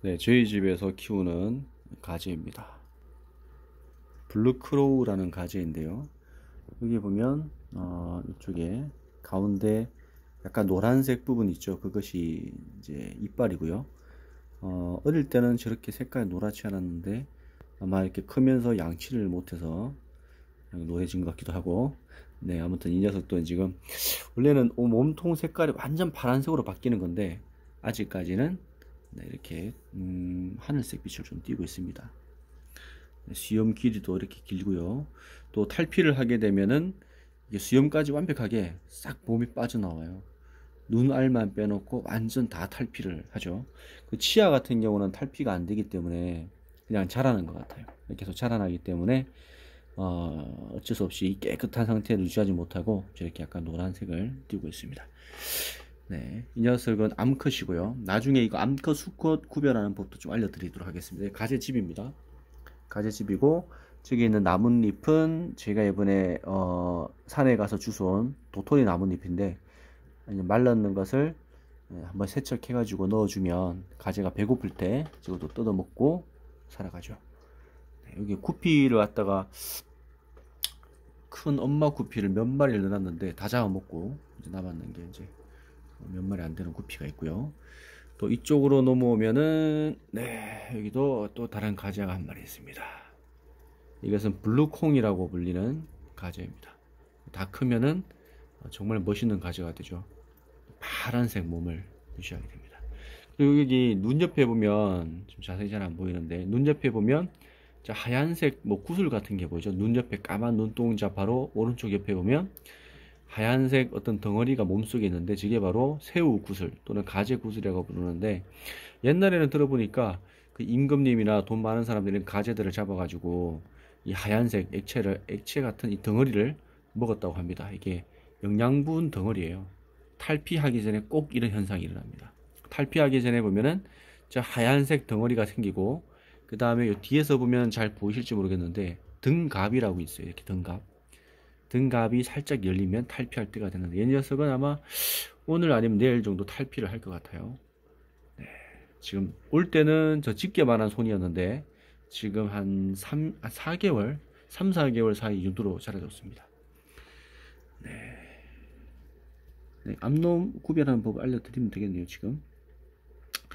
네, 저희 집에서 키우는 가지입니다. 블루크로우라는 가지인데요. 여기 보면 어, 이쪽에 가운데 약간 노란색 부분 있죠. 그것이 이제 이빨이고요. 어, 어릴 때는 저렇게 색깔이 노랗지 않았는데 아마 이렇게 크면서 양치를 못해서 노해진 것 같기도 하고 네 아무튼 이 녀석도 지금 원래는 몸통 색깔이 완전 파란색으로 바뀌는 건데 아직까지는 네, 이렇게 음, 하늘색 빛을 좀 띄고 있습니다. 네, 수염 길이도 이렇게 길고요. 또 탈피를 하게 되면은 수염까지 완벽하게 싹 몸이 빠져나와요. 눈알만 빼놓고 완전 다 탈피를 하죠. 그 치아 같은 경우는 탈피가 안 되기 때문에 그냥 자라는 것 같아요. 계속 자라나기 때문에 어, 어쩔 수 없이 깨끗한 상태를 유지하지 못하고 저렇게 약간 노란색을 띄고 있습니다. 네, 이 녀석은 암컷이고요. 나중에 이거 암컷, 수컷 구별하는 법도 좀 알려드리도록 하겠습니다. 네, 가재집입니다. 가재집이고 저기 있는 나뭇잎은 제가 이번에 어, 산에 가서 주워온 도토리 나뭇잎인데 말랐는 것을 네, 한번 세척해 가지고 넣어주면 가재가 배고플 때 저것도 뜯어먹고 살아가죠 네, 여기 구피를 갖다가 큰 엄마 구피를 몇 마리를 넣어놨는데 다 잡아먹고 이제 남았는 게 이제 몇 마리 안 되는 구피가 있고요. 또 이쪽으로 넘어오면은 네 여기도 또 다른 가재가 한 마리 있습니다. 이것은 블루콩이라고 불리는 가재입니다. 다 크면은 정말 멋있는 가재가 되죠. 파란색 몸을 유지하게 됩니다. 그리고 여기 눈 옆에 보면 좀 자세히 잘 안 보이는데 눈 옆에 보면 하얀색 뭐 구슬 같은 게 보이죠. 눈 옆에 까만 눈동자 바로 오른쪽 옆에 보면 하얀색 어떤 덩어리가 몸속에 있는데 저게 바로 새우 구슬 또는 가재 구슬이라고 부르는데 옛날에는 들어보니까 그 임금님이나 돈 많은 사람들은 가재들을 잡아가지고 이 하얀색 액체를 액체 같은 이 덩어리를 먹었다고 합니다. 이게 영양분 덩어리예요. 탈피하기 전에 꼭 이런 현상이 일어납니다. 탈피하기 전에 보면은 저 하얀색 덩어리가 생기고 그 다음에 뒤에서 보면 잘 보이실지 모르겠는데 등갑이라고 있어요. 이렇게 등갑. 등갑이 살짝 열리면 탈피할 때가 되는데 이 녀석은 아마 오늘 아니면 내일 정도 탈피를 할 것 같아요 네, 지금 올 때는 저 집게만한 손이었는데 지금 한 3, 4개월 아, 3, 4개월 사이 정도로 자라졌습니다 네. 네, 암놈 구별하는 법을 알려드리면 되겠네요 지금